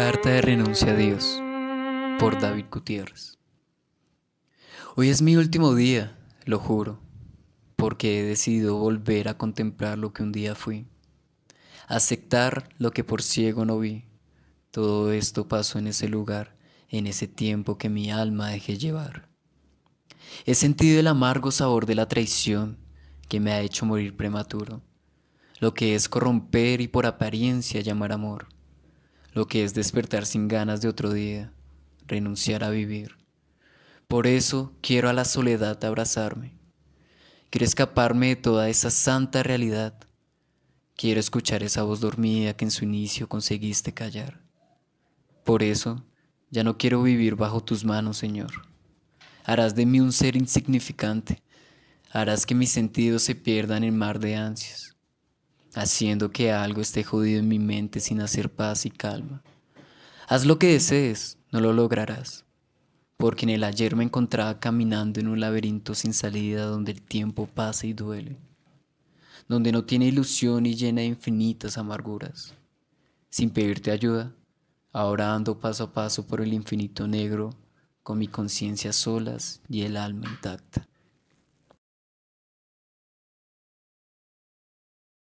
Carta de renuncia a Dios por David Gutiérrez. Hoy es mi último día, lo juro, porque he decidido volver a contemplar lo que un día fui, aceptar lo que por ciego no vi. Todo esto pasó en ese lugar, en ese tiempo que mi alma dejé llevar. He sentido el amargo sabor de la traición que me ha hecho morir prematuro, lo que es corromper y por apariencia llamar amor lo que es despertar sin ganas de otro día, renunciar a vivir. Por eso quiero a la soledad abrazarme. Quiero escaparme de toda esa santa realidad. Quiero escuchar esa voz dormida que en su inicio conseguiste callar. Por eso ya no quiero vivir bajo tus manos, Señor. Harás de mí un ser insignificante. Harás que mis sentidos se pierdan en mar de ansias haciendo que algo esté jodido en mi mente sin hacer paz y calma. Haz lo que desees, no lo lograrás, porque en el ayer me encontraba caminando en un laberinto sin salida donde el tiempo pasa y duele, donde no tiene ilusión y llena de infinitas amarguras. Sin pedirte ayuda, ahora ando paso a paso por el infinito negro con mi conciencia solas y el alma intacta.